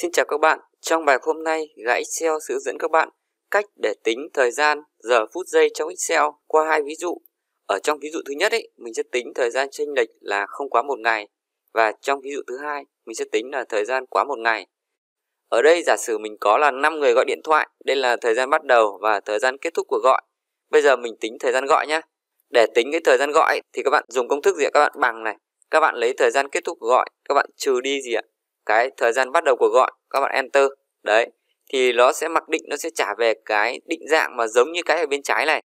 Xin chào các bạn, trong bài hôm nay gã Excel sẽ dẫn các bạn cách để tính thời gian giờ phút giây trong Excel qua hai ví dụ. Ở trong ví dụ thứ nhất ấy, mình sẽ tính thời gian chênh lệch là không quá một ngày và trong ví dụ thứ hai mình sẽ tính là thời gian quá một ngày. Ở đây giả sử mình có là 5 người gọi điện thoại, đây là thời gian bắt đầu và thời gian kết thúc của gọi. Bây giờ mình tính thời gian gọi nhé. Để tính cái thời gian gọi thì các bạn dùng công thức gì ạ? Các bạn bằng này, các bạn lấy thời gian kết thúc gọi, các bạn trừ đi gì ạ? cái thời gian bắt đầu của gọi các bạn enter đấy thì nó sẽ mặc định nó sẽ trả về cái định dạng mà giống như cái ở bên trái này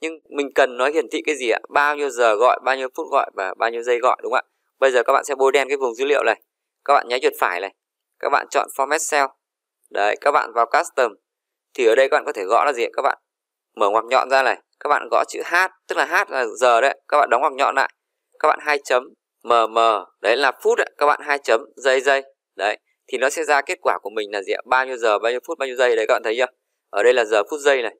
nhưng mình cần nó hiển thị cái gì ạ bao nhiêu giờ gọi bao nhiêu phút gọi và bao nhiêu giây gọi đúng không ạ bây giờ các bạn sẽ bôi đen cái vùng dữ liệu này các bạn nháy chuột phải này các bạn chọn format cell đấy các bạn vào custom thì ở đây các bạn có thể gõ là gì ạ? các bạn mở ngoặc nhọn ra này các bạn gõ chữ h tức là h là giờ đấy các bạn đóng ngoặc nhọn lại các bạn hai chấm mm đấy là phút đấy. các bạn hai chấm giây giây đấy thì nó sẽ ra kết quả của mình là gì ạ bao nhiêu giờ bao nhiêu phút bao nhiêu giây đấy các bạn thấy chưa ở đây là giờ phút giây này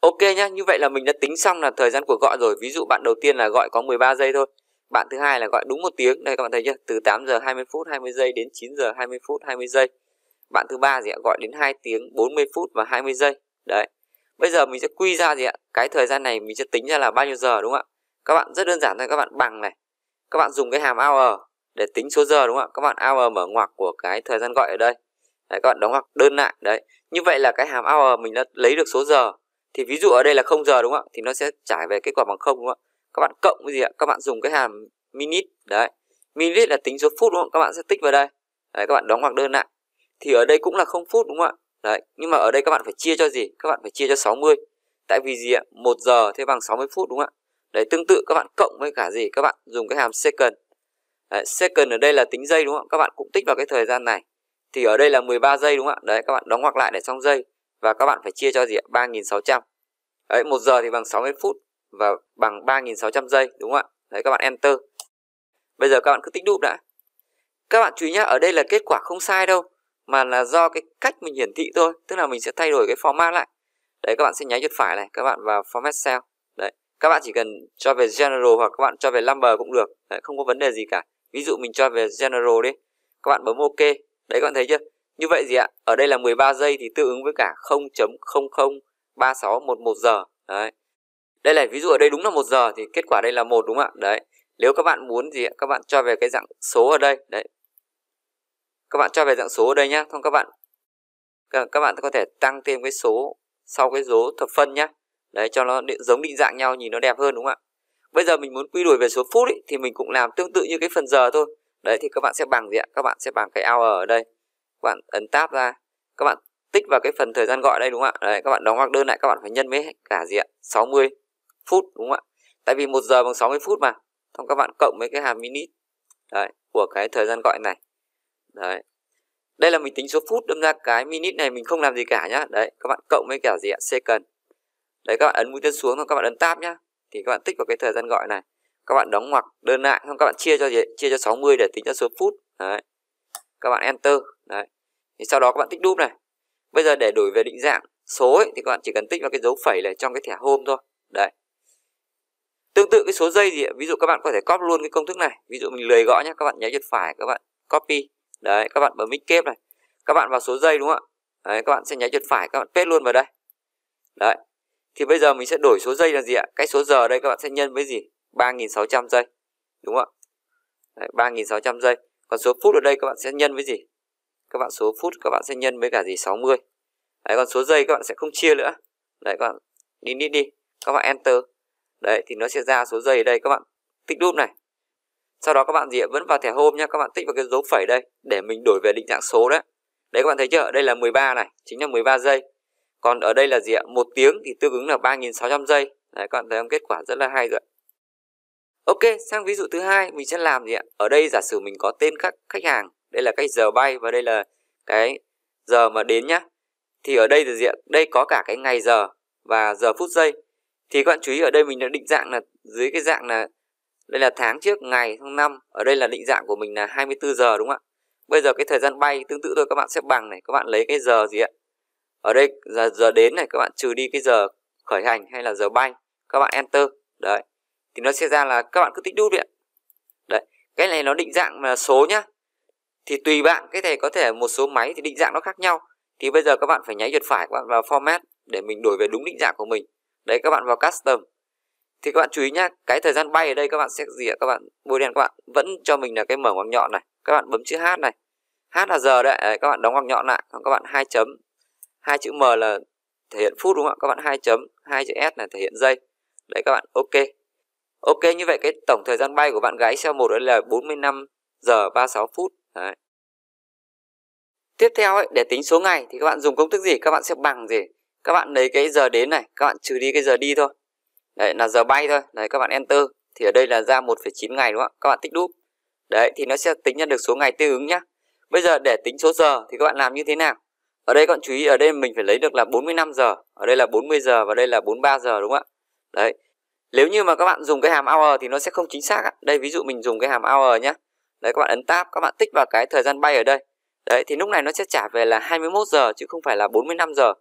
ok nhá như vậy là mình đã tính xong là thời gian cuộc gọi rồi ví dụ bạn đầu tiên là gọi có 13 giây thôi bạn thứ hai là gọi đúng một tiếng đây các bạn thấy chưa từ 8 giờ 20 phút 20 giây đến 9 giờ 20 phút 20 giây bạn thứ ba gì ạ gọi đến 2 tiếng 40 phút và 20 giây đấy bây giờ mình sẽ quy ra gì ạ cái thời gian này mình sẽ tính ra là bao nhiêu giờ đúng không ạ các bạn rất đơn giản thôi các bạn bằng này các bạn dùng cái hàm hour để tính số giờ đúng không ạ các bạn hour mở ngoặc của cái thời gian gọi ở đây đấy, các bạn đóng ngoặc đơn lại đấy như vậy là cái hàm hour mình đã lấy được số giờ thì ví dụ ở đây là không giờ đúng không ạ thì nó sẽ trả về kết quả bằng không đúng không ạ các bạn cộng cái gì ạ các bạn dùng cái hàm minute đấy minute là tính số phút đúng không các bạn sẽ tích vào đây đấy các bạn đóng ngoặc đơn lại thì ở đây cũng là không phút đúng không ạ đấy nhưng mà ở đây các bạn phải chia cho gì các bạn phải chia cho 60 tại vì gì ạ một giờ thế bằng 60 phút đúng không ạ đấy tương tự các bạn cộng với cả gì các bạn dùng cái hàm second Đấy, second ở đây là tính giây đúng không? Các bạn cũng tích vào cái thời gian này. Thì ở đây là 13 giây đúng không ạ? Đấy các bạn đóng ngoặc lại để xong giây và các bạn phải chia cho gì ạ? 3600. Đấy 1 giờ thì bằng 60 phút và bằng 3600 giây đúng không ạ? Đấy các bạn enter. Bây giờ các bạn cứ tích đúp đã. Các bạn chú ý nhá, ở đây là kết quả không sai đâu mà là do cái cách mình hiển thị thôi, tức là mình sẽ thay đổi cái format lại. Đấy các bạn sẽ nháy chuột phải này, các bạn vào format cell. Đấy, các bạn chỉ cần cho về general hoặc các bạn cho về number cũng được. Đấy, không có vấn đề gì cả ví dụ mình cho về general đi các bạn bấm ok đấy các bạn thấy chưa như vậy gì ạ ở đây là 13 giây thì tương ứng với cả 0.003611 giờ đấy đây là ví dụ ở đây đúng là một giờ thì kết quả đây là một đúng không ạ đấy nếu các bạn muốn gì ạ các bạn cho về cái dạng số ở đây đấy các bạn cho về dạng số ở đây nhá xong các bạn các bạn có thể tăng thêm cái số sau cái dấu thập phân nhá đấy cho nó giống định dạng nhau nhìn nó đẹp hơn đúng không ạ bây giờ mình muốn quy đổi về số phút ý, thì mình cũng làm tương tự như cái phần giờ thôi đấy thì các bạn sẽ bằng gì ạ các bạn sẽ bằng cái hour ở đây các bạn ấn tab ra các bạn tích vào cái phần thời gian gọi đây đúng không ạ đấy các bạn đóng hoặc đơn lại các bạn phải nhân với cả gì ạ 60 phút đúng không ạ tại vì một giờ bằng 60 phút mà xong các bạn cộng với cái hàm minute đấy của cái thời gian gọi này đấy đây là mình tính số phút đâm ra cái minute này mình không làm gì cả nhá đấy các bạn cộng với cả gì ạ second đấy các bạn ấn mũi tên xuống rồi các bạn ấn tab nhá thì các bạn tích vào cái thời gian gọi này các bạn đóng ngoặc đơn lại không các bạn chia cho gì chia cho 60 để tính cho số phút đấy các bạn enter đấy thì sau đó các bạn tích đúp này bây giờ để đổi về định dạng số ấy, thì các bạn chỉ cần tích vào cái dấu phẩy này trong cái thẻ home thôi đấy tương tự cái số giây thì ví dụ các bạn có thể copy luôn cái công thức này ví dụ mình lười gõ nhé các bạn nháy chuột phải các bạn copy đấy các bạn bấm mic kép này các bạn vào số dây đúng không ạ đấy các bạn sẽ nháy chuột phải các bạn paste luôn vào đây đấy thì bây giờ mình sẽ đổi số giây là gì ạ cái số giờ đây các bạn sẽ nhân với gì 3.600 giây đúng không ạ 3.600 giây còn số phút ở đây các bạn sẽ nhân với gì các bạn số phút các bạn sẽ nhân với cả gì 60 đấy còn số giây các bạn sẽ không chia nữa đấy các bạn đi đi đi các bạn enter đấy thì nó sẽ ra số giây ở đây các bạn tích đúp này sau đó các bạn gì ạ? vẫn vào thẻ hôm nha các bạn tích vào cái dấu phẩy đây để mình đổi về định dạng số đấy đấy các bạn thấy chưa đây là 13 này chính là 13 giây còn ở đây là gì ạ một tiếng thì tương ứng là 3.600 giây đấy các bạn thấy không kết quả rất là hay rồi ok sang ví dụ thứ hai mình sẽ làm gì ạ ở đây giả sử mình có tên khách khách hàng đây là cái giờ bay và đây là cái giờ mà đến nhá thì ở đây là gì ạ đây có cả cái ngày giờ và giờ phút giây thì các bạn chú ý ở đây mình đã định dạng là dưới cái dạng là đây là tháng trước ngày tháng năm ở đây là định dạng của mình là 24 giờ đúng không ạ bây giờ cái thời gian bay tương tự thôi các bạn sẽ bằng này các bạn lấy cái giờ gì ạ ở đây giờ, giờ đến này các bạn trừ đi cái giờ khởi hành hay là giờ bay các bạn enter đấy thì nó sẽ ra là các bạn cứ tích đu điện đấy cái này nó định dạng là số nhá thì tùy bạn cái này có thể một số máy thì định dạng nó khác nhau thì bây giờ các bạn phải nháy chuột phải các bạn vào format để mình đổi về đúng định dạng của mình đấy các bạn vào custom thì các bạn chú ý nhá cái thời gian bay ở đây các bạn sẽ gì ạ các bạn bôi đen các bạn vẫn cho mình là cái mở ngoặc nhọn này các bạn bấm chữ h này h là giờ đấy, các bạn đóng ngoặc nhọn lại còn các bạn hai chấm hai chữ m là thể hiện phút đúng không ạ các bạn hai chấm hai chữ s là thể hiện giây đấy các bạn ok ok như vậy cái tổng thời gian bay của bạn gái xeo đấy là 45 giờ 36 phút đấy. tiếp theo ấy, để tính số ngày thì các bạn dùng công thức gì các bạn sẽ bằng gì các bạn lấy cái giờ đến này các bạn trừ đi cái giờ đi thôi đấy là giờ bay thôi đấy các bạn enter thì ở đây là ra 1,9 ngày đúng không các bạn tích đúp đấy thì nó sẽ tính ra được số ngày tương ứng nhá bây giờ để tính số giờ thì các bạn làm như thế nào ở đây các bạn chú ý ở đây mình phải lấy được là 45 giờ ở đây là 40 giờ và đây là 43 giờ đúng không ạ đấy nếu như mà các bạn dùng cái hàm hour thì nó sẽ không chính xác ạ. đây ví dụ mình dùng cái hàm hour nhé đấy các bạn ấn tab các bạn tích vào cái thời gian bay ở đây đấy thì lúc này nó sẽ trả về là 21 giờ chứ không phải là 45 giờ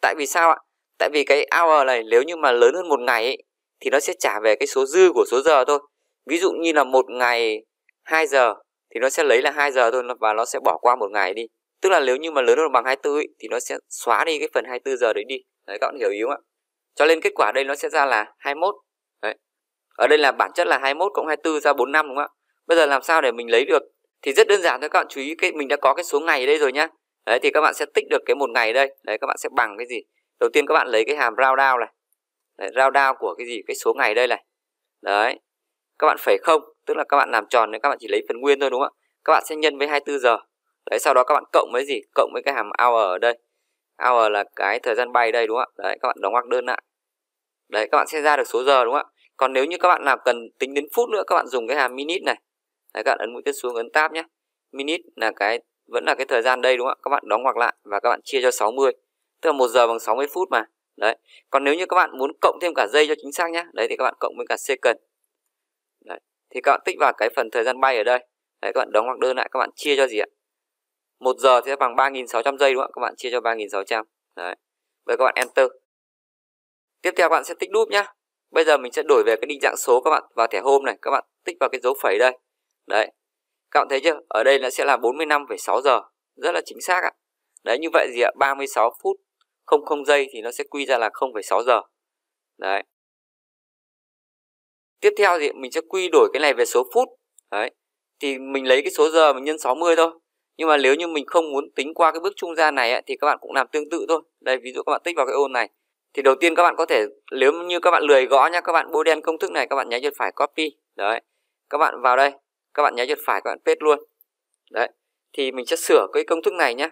tại vì sao ạ tại vì cái hour này nếu như mà lớn hơn một ngày ấy, thì nó sẽ trả về cái số dư của số giờ thôi ví dụ như là một ngày 2 giờ thì nó sẽ lấy là 2 giờ thôi và nó sẽ bỏ qua một ngày đi tức là nếu như mà lớn hơn bằng 24 ấy, thì nó sẽ xóa đi cái phần 24 giờ đấy đi đấy các bạn hiểu ý không ạ cho nên kết quả đây nó sẽ ra là 21 đấy. ở đây là bản chất là 21 cộng 24 ra 45 đúng không ạ bây giờ làm sao để mình lấy được thì rất đơn giản thôi các bạn chú ý cái mình đã có cái số ngày ở đây rồi nhá đấy thì các bạn sẽ tích được cái một ngày đây đấy các bạn sẽ bằng cái gì đầu tiên các bạn lấy cái hàm round down này đấy, round down của cái gì cái số ngày đây này đấy các bạn phải không tức là các bạn làm tròn nên các bạn chỉ lấy phần nguyên thôi đúng không ạ các bạn sẽ nhân với 24 giờ đấy sau đó các bạn cộng với gì cộng với cái hàm hour ở đây hour là cái thời gian bay đây đúng không ạ đấy các bạn đóng ngoặc đơn lại đấy các bạn sẽ ra được số giờ đúng không ạ còn nếu như các bạn nào cần tính đến phút nữa các bạn dùng cái hàm minute này đấy các bạn ấn mũi tên xuống ấn tab nhé minute là cái vẫn là cái thời gian đây đúng không ạ các bạn đóng ngoặc lại và các bạn chia cho 60 tức là một giờ bằng 60 phút mà đấy còn nếu như các bạn muốn cộng thêm cả giây cho chính xác nhé đấy thì các bạn cộng với cả second đấy thì các bạn tích vào cái phần thời gian bay ở đây đấy các bạn đóng ngoặc đơn lại các bạn chia cho gì ạ 1 giờ thì sẽ bằng 3600 giây đúng không ạ? Các bạn chia cho 3600. Đấy. Vậy các bạn enter. Tiếp theo các bạn sẽ tích đúp nhá. Bây giờ mình sẽ đổi về cái định dạng số các bạn vào thẻ home này, các bạn tích vào cái dấu phẩy đây. Đấy. Các bạn thấy chưa? Ở đây nó sẽ là 45,6 giờ, rất là chính xác ạ. Đấy như vậy gì ạ? 36 phút 00 giây thì nó sẽ quy ra là 0,6 giờ. Đấy. Tiếp theo thì mình sẽ quy đổi cái này về số phút. Đấy. Thì mình lấy cái số giờ mình nhân 60 thôi nhưng mà nếu như mình không muốn tính qua cái bước trung gian này ấy, thì các bạn cũng làm tương tự thôi đây ví dụ các bạn tích vào cái ô này thì đầu tiên các bạn có thể nếu như các bạn lười gõ nhá các bạn bôi đen công thức này các bạn nháy chuột phải copy đấy các bạn vào đây các bạn nháy chuột phải các bạn paste luôn đấy thì mình sẽ sửa cái công thức này nhá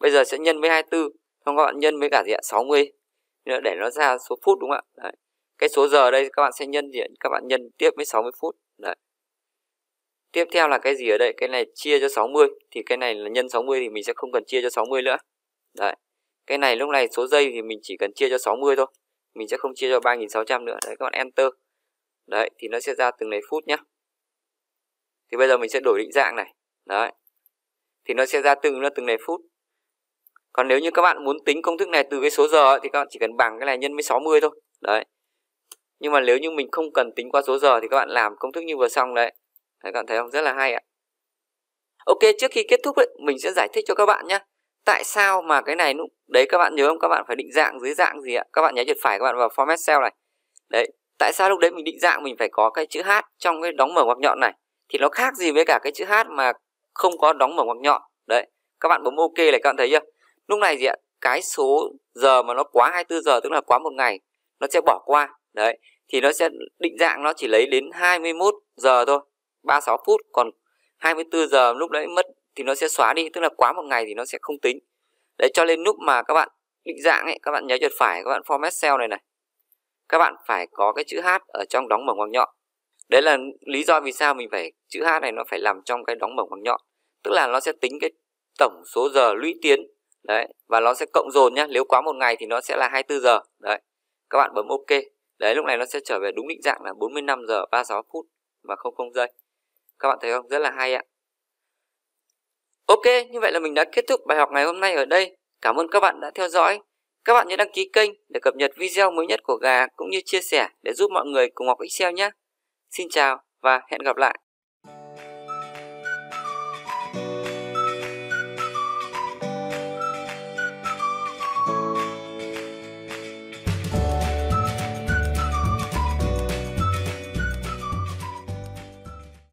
bây giờ sẽ nhân với 24 xong các bạn nhân với cả gì ạ 60 để nó ra số phút đúng không ạ đấy. cái số giờ đây các bạn sẽ nhân gì ạ? các bạn nhân tiếp với 60 phút Tiếp theo là cái gì ở đây? Cái này chia cho 60 thì cái này là nhân 60 thì mình sẽ không cần chia cho 60 nữa. Đấy. Cái này lúc này số giây thì mình chỉ cần chia cho 60 thôi. Mình sẽ không chia cho 3600 nữa. Đấy các bạn enter. Đấy thì nó sẽ ra từng này phút nhá. Thì bây giờ mình sẽ đổi định dạng này. Đấy. Thì nó sẽ ra từng nó từng này phút. Còn nếu như các bạn muốn tính công thức này từ cái số giờ ấy, thì các bạn chỉ cần bằng cái này nhân với 60 thôi. Đấy. Nhưng mà nếu như mình không cần tính qua số giờ thì các bạn làm công thức như vừa xong đấy các bạn thấy không? Rất là hay ạ. Ok, trước khi kết thúc ấy, mình sẽ giải thích cho các bạn nhé. Tại sao mà cái này lúc đấy các bạn nhớ không? Các bạn phải định dạng dưới dạng gì ạ? Các bạn nhé chuột phải các bạn vào format cell này. Đấy, tại sao lúc đấy mình định dạng mình phải có cái chữ H trong cái đóng mở ngoặc nhọn này? Thì nó khác gì với cả cái chữ H mà không có đóng mở ngoặc nhọn. Đấy, các bạn bấm ok này các bạn thấy chưa? Lúc này gì ạ? Cái số giờ mà nó quá 24 giờ tức là quá một ngày nó sẽ bỏ qua. Đấy, thì nó sẽ định dạng nó chỉ lấy đến 21 giờ thôi 36 phút còn 24 giờ lúc đấy mất thì nó sẽ xóa đi tức là quá một ngày thì nó sẽ không tính đấy cho nên lúc mà các bạn định dạng ấy các bạn nhớ chuột phải các bạn format cell này này các bạn phải có cái chữ h ở trong đóng mở ngoặc nhọn đấy là lý do vì sao mình phải chữ h này nó phải làm trong cái đóng mở ngoặc nhọn tức là nó sẽ tính cái tổng số giờ lũy tiến đấy và nó sẽ cộng dồn nhá nếu quá một ngày thì nó sẽ là 24 giờ đấy các bạn bấm ok đấy lúc này nó sẽ trở về đúng định dạng là 45 giờ 36 phút và 00 giây các bạn thấy không? Rất là hay ạ. Ok, như vậy là mình đã kết thúc bài học ngày hôm nay ở đây. Cảm ơn các bạn đã theo dõi. Các bạn nhớ đăng ký kênh để cập nhật video mới nhất của gà cũng như chia sẻ để giúp mọi người cùng học Excel nhé. Xin chào và hẹn gặp lại.